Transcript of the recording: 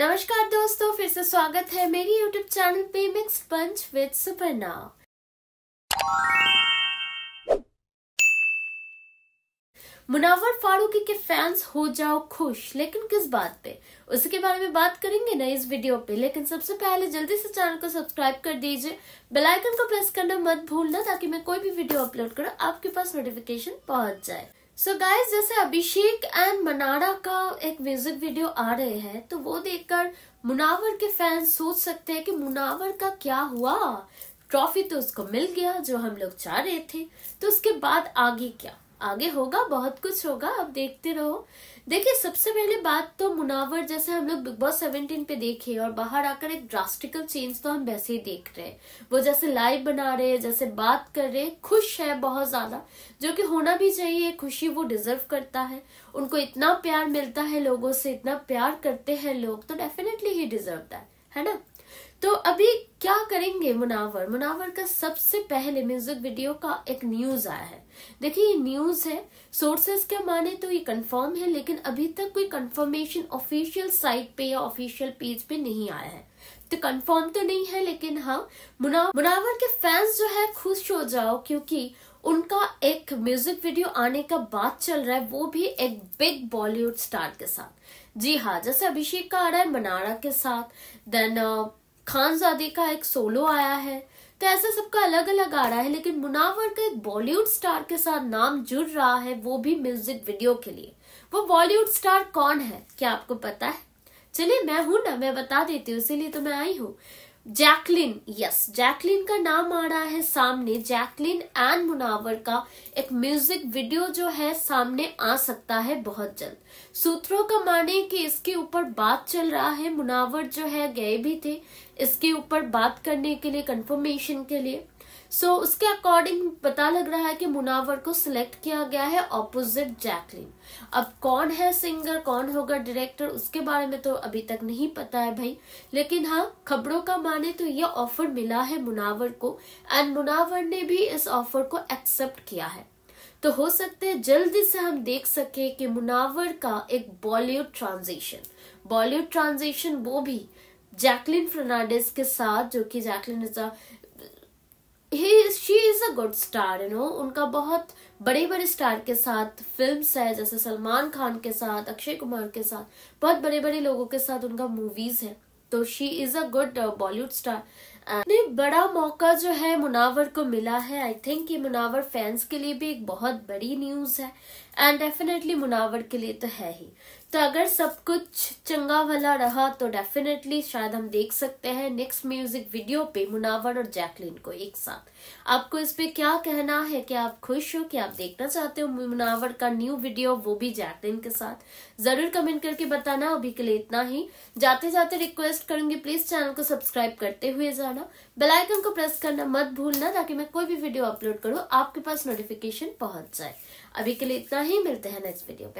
नमस्कार दोस्तों फिर से स्वागत है मेरी यूट्यूब चैनल पे mix punch with Suparna Munawar Faruqui के फैंस हो जाओ खुश लेकिन किस बात पे उसके बारे में बात करेंगे ना इस वीडियो पे लेकिन सबसे पहले जल्दी से चैनल को सब्सक्राइब कर दीजिए बेल आइकन को प्रेस करना मत भूलना ताकि मैं कोई भी वीडियो अपलोड करूँ आपके पास नोटिफिकेशन पहुंच जाए सो so गाइस जैसे अभिषेक एंड मनारा का एक म्यूजिक वीडियो आ रहे हैं तो वो देखकर मुनावर के फैंस सोच सकते हैं कि मुनावर का क्या हुआ ट्रॉफी तो उसको मिल गया जो हम लोग चाह रहे थे तो उसके बाद आगे क्या आगे होगा बहुत कुछ होगा आप देखते रहो देखिए सबसे पहले बात तो मुनावर जैसे हम लोग बिग बॉस सेवेंटीन पे देखे और बाहर आकर एक ड्रास्टिकल चेंज तो हम वैसे ही देख रहे हैं वो जैसे लाइव बना रहे हैं जैसे बात कर रहे हैं खुश है बहुत ज्यादा जो कि होना भी चाहिए खुशी वो डिजर्व करता है उनको इतना प्यार मिलता है लोगों से इतना प्यार करते हैं लोग तो डेफिनेटली ही डिजर्व दैट है ना तो अभी क्या करेंगे मुनावर मुनावर का सबसे पहले म्यूजिक वीडियो का एक न्यूज आया है देखिए ये न्यूज है सोर्सेस क्या माने तो ये कंफर्म है लेकिन अभी तक कोई कंफर्मेशन ऑफिशियल साइट पे या ऑफिशियल पेज पे नहीं आया है तो कंफर्म तो नहीं है लेकिन हाँ मुना मुनावर के फैंस जो है खुश हो जाओ क्योंकि उनका एक म्यूजिक वीडियो आने का बात चल रहा है वो भी एक बिग बॉलीवुड स्टार के साथ जी हाँ जैसे अभिषेक का आ रहा है मनारा के साथ देन खानजादे का एक सोलो आया है तो ऐसा सबका अलग अलग आ रहा है लेकिन मुनावर का एक बॉलीवुड स्टार के साथ नाम जुड़ रहा है वो भी म्यूजिक वीडियो के लिए वो बॉलीवुड स्टार कौन है क्या आपको पता है चलिए मैं हूं ना मैं बता देती हूँ इसीलिए तो मैं आई हूँ जैकलिन यस जैकलिन का नाम आ रहा है सामने जैकलिन एंड मुनावर का एक म्यूजिक वीडियो जो है सामने आ सकता है बहुत जल्द सूत्रों का माने कि इसके ऊपर बात चल रहा है मुनावर जो है गए भी थे इसके ऊपर बात करने के लिए कंफर्मेशन के लिए सो so, उसके अकॉर्डिंग पता लग रहा है कि मुनावर को सिलेक्ट किया गया है ऑपोजिट जैकलिन अब कौन है सिंगर कौन होगा डायरेक्टर उसके बारे में तो अभी तक नहीं पता है भाई लेकिन हाँ खबरों का माने तो ये ऑफर मिला है मुनावर को एंड मुनावर ने भी इस ऑफर को एक्सेप्ट किया है तो हो सकते है जल्दी से हम देख सके कि मुनावर का एक बॉलीवुड ट्रांजिशन बॉलीवुड ट्रांजिशन वो भी जैकलिन फर्नांडिस के साथ जो कि Jacqueline is a a good star you know उनका बहुत बड़े बड़े स्टार के साथ फिल्म है जैसे सलमान खान के साथ अक्षय कुमार के साथ बहुत बड़े बड़े लोगों के साथ उनका मूवीज है तो she is a good Bollywood star ने बड़ा मौका जो है मुनावर को मिला है आई थिंक ये मुनावर फैंस के लिए भी एक बहुत बड़ी न्यूज है एंड डेफिनेटली मुनावर के लिए तो है ही तो अगर सब कुछ चंगा भला रहा तो डेफिनेटली शायद हम देख सकते हैं नेक्स्ट म्यूजिक वीडियो पे मुनावर और जैकलिन को एक साथ आपको इस पे क्या कहना है कि आप खुश हो कि आप देखना चाहते हो मुनावर का न्यू वीडियो वो भी जैकलिन के साथ जरूर कमेंट करके बताना अभी के लिए इतना ही जाते जाते रिक्वेस्ट रिक्वेस्ट करूंगी प्लीज चैनल को सब्सक्राइब करते हुए जाना बेल आइकन को प्रेस करना मत भूलना ताकि मैं कोई भी वीडियो अपलोड करूँ आपके पास नोटिफिकेशन पहुंच जाए अभी के लिए इतना ही मिलते हैं नेक्स्ट वीडियो पे